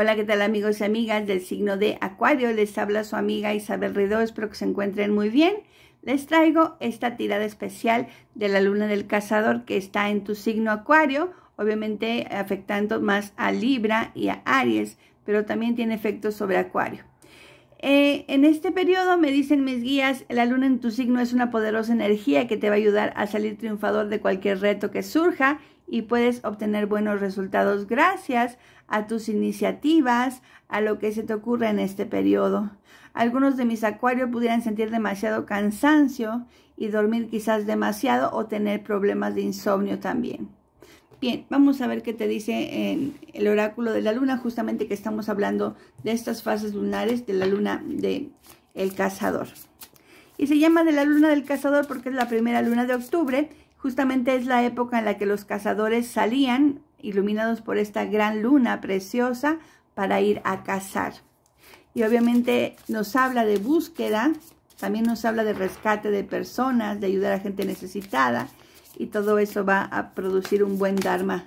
Hola, ¿qué tal amigos y amigas del signo de Acuario? Les habla su amiga Isabel Ridó, espero que se encuentren muy bien. Les traigo esta tirada especial de la luna del cazador que está en tu signo Acuario, obviamente afectando más a Libra y a Aries, pero también tiene efectos sobre Acuario. Eh, en este periodo, me dicen mis guías, la luna en tu signo es una poderosa energía que te va a ayudar a salir triunfador de cualquier reto que surja y puedes obtener buenos resultados gracias a tus iniciativas, a lo que se te ocurra en este periodo. Algunos de mis acuarios pudieran sentir demasiado cansancio y dormir quizás demasiado o tener problemas de insomnio también. Bien, vamos a ver qué te dice en el oráculo de la luna, justamente que estamos hablando de estas fases lunares de la luna de el cazador. Y se llama de la luna del cazador porque es la primera luna de octubre, justamente es la época en la que los cazadores salían iluminados por esta gran luna preciosa para ir a cazar. Y obviamente nos habla de búsqueda, también nos habla de rescate de personas, de ayudar a gente necesitada, y todo eso va a producir un buen Dharma,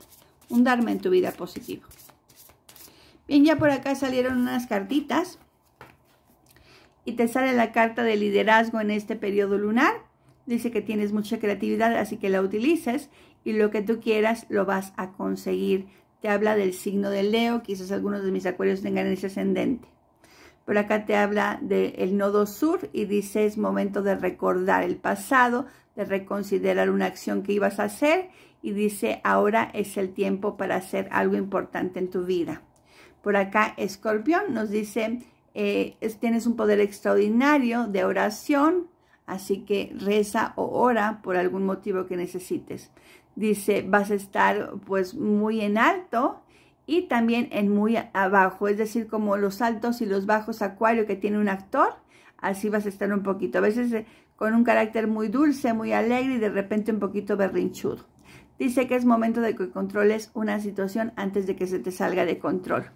un Dharma en tu vida positivo. Bien, ya por acá salieron unas cartitas y te sale la carta de liderazgo en este periodo lunar. Dice que tienes mucha creatividad, así que la utilices y lo que tú quieras lo vas a conseguir. Te habla del signo de Leo, quizás algunos de mis acuarios tengan ese ascendente. Por acá te habla del nodo sur y dice es momento de recordar el pasado, de reconsiderar una acción que ibas a hacer y dice ahora es el tiempo para hacer algo importante en tu vida. Por acá Escorpión nos dice eh, tienes un poder extraordinario de oración, así que reza o ora por algún motivo que necesites. Dice vas a estar pues muy en alto y también en muy abajo, es decir, como los altos y los bajos acuario que tiene un actor, así vas a estar un poquito, a veces eh, con un carácter muy dulce, muy alegre y de repente un poquito berrinchudo. Dice que es momento de que controles una situación antes de que se te salga de control.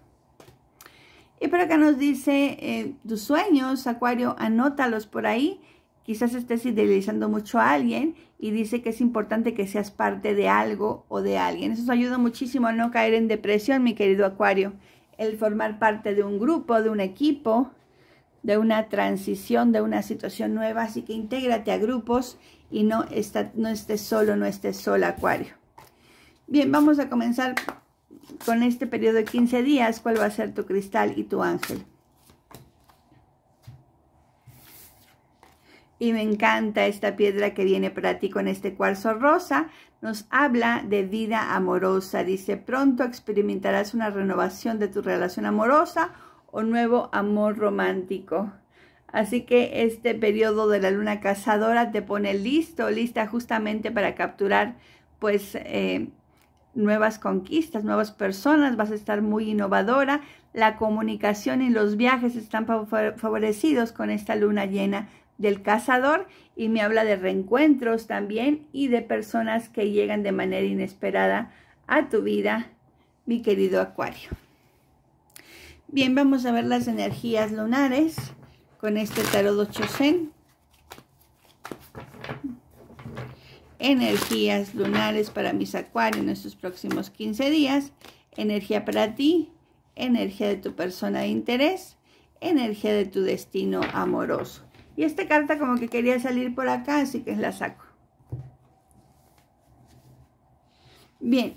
Y por acá nos dice, eh, tus sueños, Acuario, anótalos por ahí Quizás estés idealizando mucho a alguien y dice que es importante que seas parte de algo o de alguien. Eso ayuda muchísimo a no caer en depresión, mi querido Acuario. El formar parte de un grupo, de un equipo, de una transición, de una situación nueva. Así que intégrate a grupos y no, está, no estés solo, no estés sola, Acuario. Bien, vamos a comenzar con este periodo de 15 días. ¿Cuál va a ser tu cristal y tu ángel? Y me encanta esta piedra que viene para ti con este cuarzo rosa. Nos habla de vida amorosa. Dice, pronto experimentarás una renovación de tu relación amorosa o nuevo amor romántico. Así que este periodo de la luna cazadora te pone listo, lista justamente para capturar pues eh, nuevas conquistas, nuevas personas, vas a estar muy innovadora. La comunicación y los viajes están favorecidos con esta luna llena del cazador y me habla de reencuentros también y de personas que llegan de manera inesperada a tu vida, mi querido Acuario. Bien, vamos a ver las energías lunares con este tarot 8 Energías lunares para mis acuarios en estos próximos 15 días. Energía para ti, energía de tu persona de interés, energía de tu destino amoroso. Y esta carta como que quería salir por acá, así que la saco. Bien.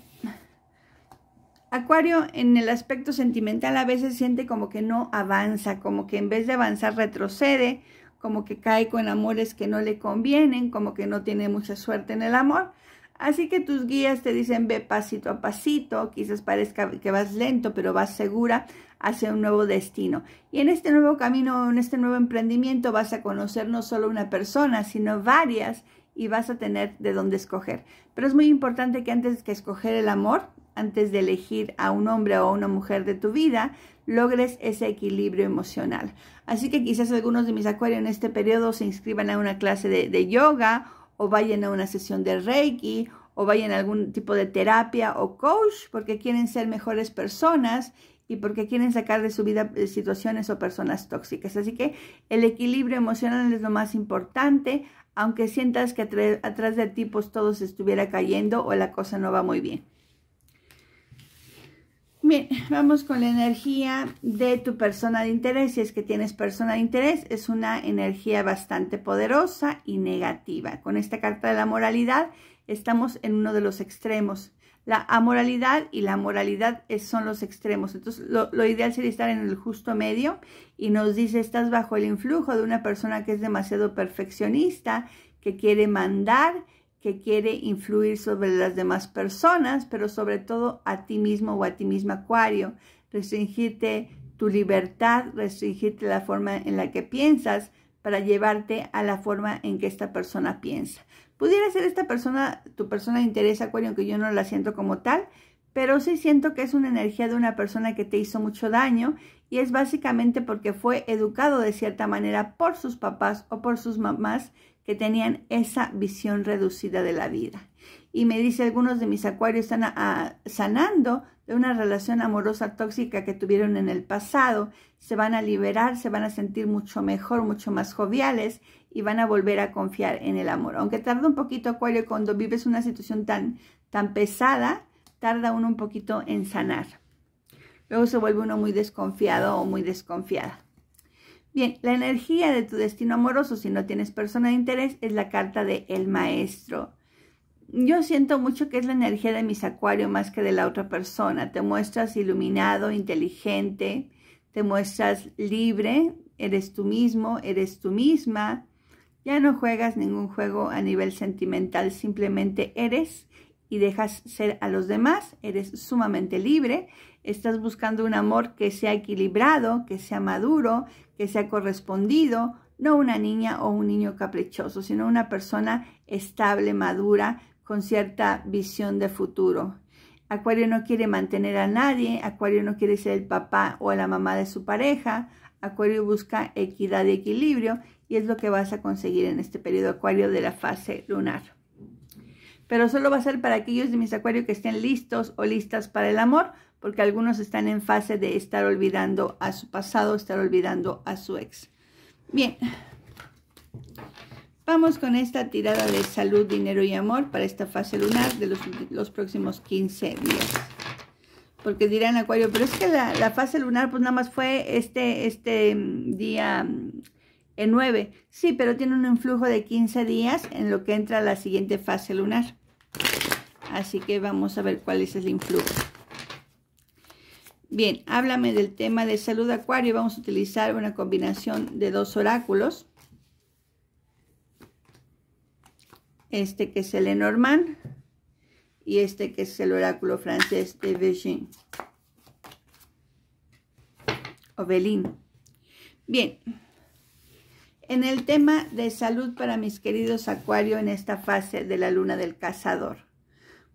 Acuario en el aspecto sentimental a veces siente como que no avanza, como que en vez de avanzar retrocede, como que cae con amores que no le convienen, como que no tiene mucha suerte en el amor. Así que tus guías te dicen ve pasito a pasito, quizás parezca que vas lento, pero vas segura, hacia un nuevo destino. Y en este nuevo camino, en este nuevo emprendimiento, vas a conocer no solo una persona, sino varias y vas a tener de dónde escoger. Pero es muy importante que antes que escoger el amor, antes de elegir a un hombre o a una mujer de tu vida, logres ese equilibrio emocional. Así que quizás algunos de mis acuarios en este periodo se inscriban a una clase de, de yoga o vayan a una sesión de Reiki o vayan a algún tipo de terapia o coach porque quieren ser mejores personas y porque quieren sacar de su vida eh, situaciones o personas tóxicas. Así que el equilibrio emocional es lo más importante, aunque sientas que atrás de ti pues todo se estuviera cayendo o la cosa no va muy bien. Bien, vamos con la energía de tu persona de interés. Si es que tienes persona de interés, es una energía bastante poderosa y negativa. Con esta carta de la moralidad estamos en uno de los extremos. La amoralidad y la moralidad son los extremos. Entonces, lo, lo, ideal sería estar en el justo medio y nos dice, estás bajo el influjo de una persona que es demasiado perfeccionista, que quiere mandar, que quiere influir sobre las demás personas, pero sobre todo a ti mismo o a ti mismo, Acuario. Restringirte tu libertad, restringirte la forma en la que piensas para llevarte a la forma en que esta persona piensa. Pudiera ser esta persona, tu persona de interés, Acuario, aunque yo no la siento como tal, pero sí siento que es una energía de una persona que te hizo mucho daño y es básicamente porque fue educado de cierta manera por sus papás o por sus mamás que tenían esa visión reducida de la vida. Y me dice, algunos de mis acuarios están ah, sanando de una relación amorosa tóxica que tuvieron en el pasado, se van a liberar, se van a sentir mucho mejor, mucho más joviales y van a volver a confiar en el amor. Aunque tarda un poquito, Acuario, cuando vives una situación tan, tan pesada, tarda uno un poquito en sanar. Luego se vuelve uno muy desconfiado o muy desconfiada. Bien, la energía de tu destino amoroso, si no tienes persona de interés, es la carta de el maestro. Yo siento mucho que es la energía de mis acuario más que de la otra persona. Te muestras iluminado, inteligente, te muestras libre, eres tú mismo, eres tú misma, ya no juegas ningún juego a nivel sentimental, simplemente eres y dejas ser a los demás, eres sumamente libre, estás buscando un amor que sea equilibrado, que sea maduro, que sea correspondido, no una niña o un niño caprichoso, sino una persona estable, madura, con cierta visión de futuro. Acuario no quiere mantener a nadie, Acuario no quiere ser el papá o la mamá de su pareja, Acuario busca equidad y equilibrio y es lo que vas a conseguir en este periodo acuario de la fase lunar. Pero solo va a ser para aquellos de mis acuarios que estén listos o listas para el amor, porque algunos están en fase de estar olvidando a su pasado, estar olvidando a su ex. Bien, vamos con esta tirada de salud, dinero y amor para esta fase lunar de los, próximos 15 días. Porque dirán Acuario, pero es que la, fase lunar pues nada más fue este, este mm, día mm, en 9. Sí, pero tiene un influjo de 15 días en lo que entra la siguiente fase lunar. Así que vamos a ver cuál es el influjo. Bien, háblame del tema de salud acuario. Vamos a utilizar una combinación de dos oráculos. Este que es el Enormand. y este que es el oráculo francés de Beijing. O Bien en el tema de salud para mis queridos acuario en esta fase de la luna del cazador.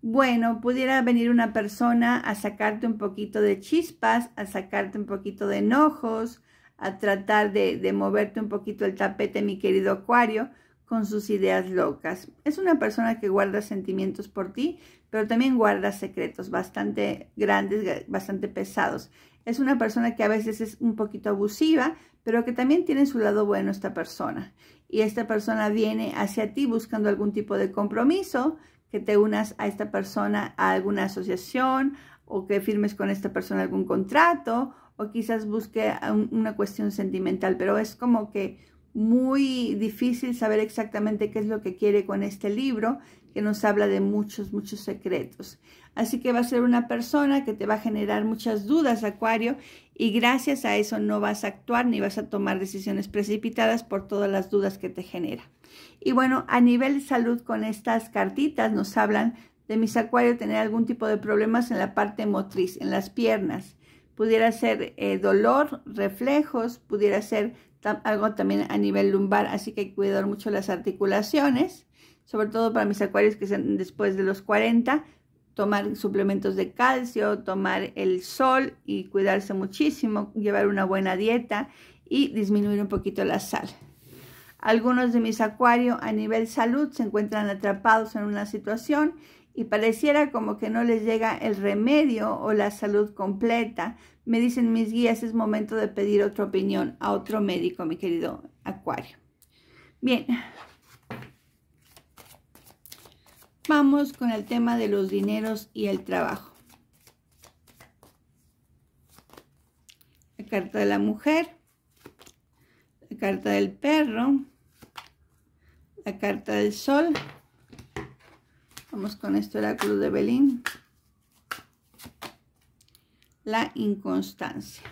Bueno, pudiera venir una persona a sacarte un poquito de chispas, a sacarte un poquito de enojos, a tratar de, de moverte un poquito el tapete, mi querido acuario, con sus ideas locas. Es una persona que guarda sentimientos por ti, pero también guarda secretos bastante grandes, bastante pesados. Es una persona que a veces es un poquito abusiva, pero que también tiene su lado bueno esta persona. Y esta persona viene hacia ti buscando algún tipo de compromiso, que te unas a esta persona a alguna asociación o que firmes con esta persona algún contrato o quizás busque una cuestión sentimental, pero es como que muy difícil saber exactamente qué es lo que quiere con este libro que nos habla de muchos, muchos secretos. Así que va a ser una persona que te va a generar muchas dudas, Acuario, y gracias a eso no vas a actuar ni vas a tomar decisiones precipitadas por todas las dudas que te genera. Y bueno, a nivel de salud con estas cartitas nos hablan de mis Acuario tener algún tipo de problemas en la parte motriz, en las piernas. Pudiera ser eh, dolor, reflejos, pudiera ser algo también a nivel lumbar, así que hay que cuidar mucho las articulaciones sobre todo para mis acuarios que sean después de los 40, tomar suplementos de calcio, tomar el sol y cuidarse muchísimo, llevar una buena dieta y disminuir un poquito la sal. Algunos de mis acuarios a nivel salud se encuentran atrapados en una situación y pareciera como que no les llega el remedio o la salud completa. Me dicen mis guías, es momento de pedir otra opinión a otro médico, mi querido acuario. Bien, Vamos con el tema de los dineros y el trabajo. La carta de la mujer, la carta del perro, la carta del sol. Vamos con esto la cruz de Belín. La inconstancia.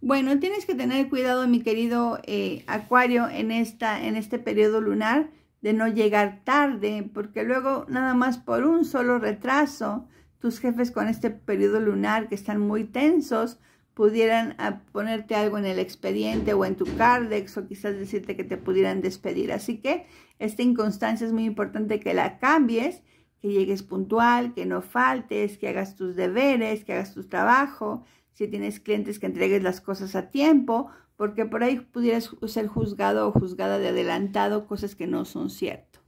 Bueno, tienes que tener cuidado, mi querido eh, Acuario, en, esta, en este periodo lunar de no llegar tarde, porque luego nada más por un solo retraso, tus jefes con este periodo lunar que están muy tensos, pudieran ah, ponerte algo en el expediente o en tu cardex o quizás decirte que te pudieran despedir. Así que esta inconstancia es muy importante que la cambies, que llegues puntual, que no faltes, que hagas tus deberes, que hagas tu trabajo, si tienes clientes que entregues las cosas a tiempo, porque por ahí pudieras ser juzgado o juzgada de adelantado, cosas que no son cierto.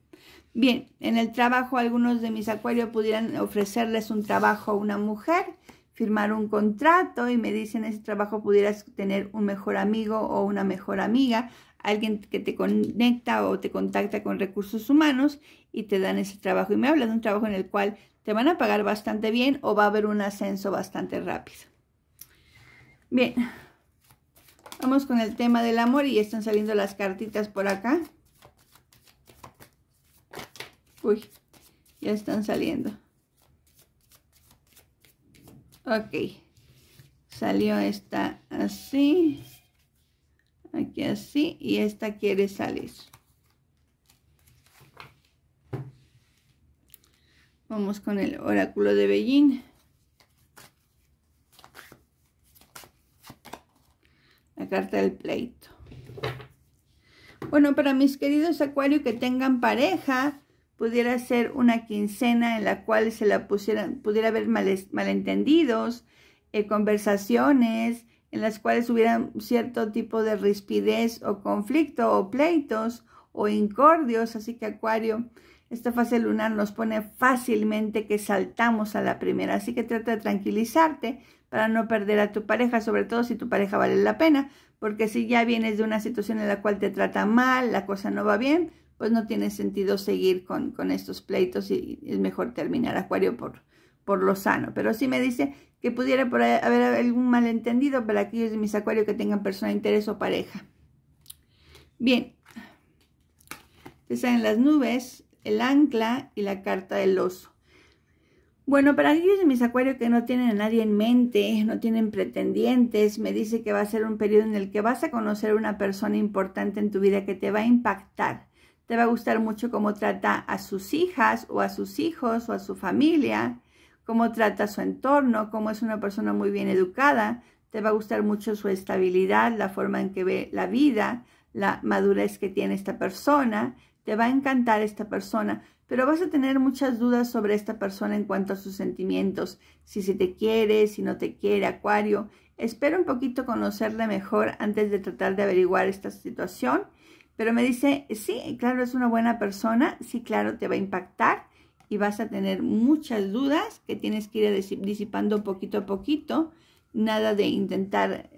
Bien, en el trabajo algunos de mis acuarios pudieran ofrecerles un trabajo a una mujer, firmar un contrato y me dicen ese trabajo pudieras tener un mejor amigo o una mejor amiga, alguien que te conecta o te contacta con recursos humanos y te dan ese trabajo. Y me hablan de un trabajo en el cual te van a pagar bastante bien o va a haber un ascenso bastante rápido. Bien, vamos con el tema del amor y ya están saliendo las cartitas por acá. Uy, ya están saliendo. Ok, salió esta así, aquí así y esta quiere salir. Vamos con el oráculo de Bellín. carta del pleito. Bueno, para mis queridos acuario que tengan pareja, pudiera ser una quincena en la cual se la pusieran, pudiera haber malentendidos, eh, conversaciones en las cuales hubiera cierto tipo de rispidez o conflicto o pleitos o incordios. Así que acuario, esta fase lunar nos pone fácilmente que saltamos a la primera, así que trata de tranquilizarte para no perder a tu pareja, sobre todo si tu pareja vale la pena, porque si ya vienes de una situación en la cual te trata mal, la cosa no va bien, pues no tiene sentido seguir con, estos pleitos y es mejor terminar Acuario por, por lo sano. Pero sí me dice que pudiera haber algún malentendido para aquellos de mis acuarios que tengan persona de interés o pareja. Bien, se salen las nubes el ancla y la carta del oso. Bueno, para aquellos de mis acuarios que no tienen a nadie en mente, no tienen pretendientes, me dice que va a ser un periodo en el que vas a conocer una persona importante en tu vida que te va a impactar. Te va a gustar mucho cómo trata a sus hijas o a sus hijos o a su familia, cómo trata su entorno, cómo es una persona muy bien educada. Te va a gustar mucho su estabilidad, la forma en que ve la vida, la madurez que tiene esta persona te va a encantar esta persona, pero vas a tener muchas dudas sobre esta persona en cuanto a sus sentimientos, si se te quiere, si no te quiere, Acuario. Espero un poquito conocerle mejor antes de tratar de averiguar esta situación, pero me dice, sí, claro, es una buena persona, sí, claro, te va a impactar y vas a tener muchas dudas que tienes que ir disipando poquito a poquito, nada de intentar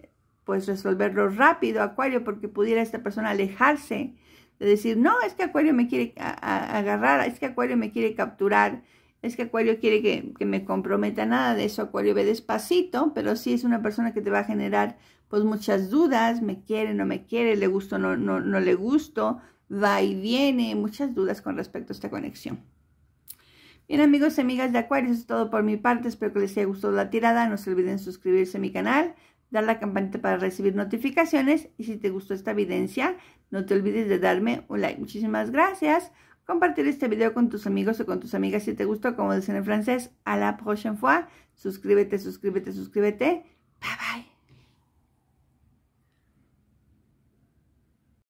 pues resolverlo rápido, Acuario, porque pudiera esta persona alejarse de decir, no, es que Acuario me quiere agarrar, es que Acuario me quiere capturar, es que Acuario quiere que, me comprometa, nada de eso, Acuario ve despacito, pero sí es una persona que te va a generar pues muchas dudas, me quiere, no me quiere, le gusto, no, no, no le gusto, va y viene, muchas dudas con respecto a esta conexión. Bien amigos y amigas de Acuario, eso es todo por mi parte, espero que les haya gustado la tirada, no se olviden suscribirse a mi canal, dar la campanita para recibir notificaciones y si te gustó esta evidencia, no te olvides de darme un like. Muchísimas gracias. Compartir este video con tus amigos o con tus amigas si te gustó, como dicen en francés. A la prochaine fois. Suscríbete, suscríbete, suscríbete. Bye bye.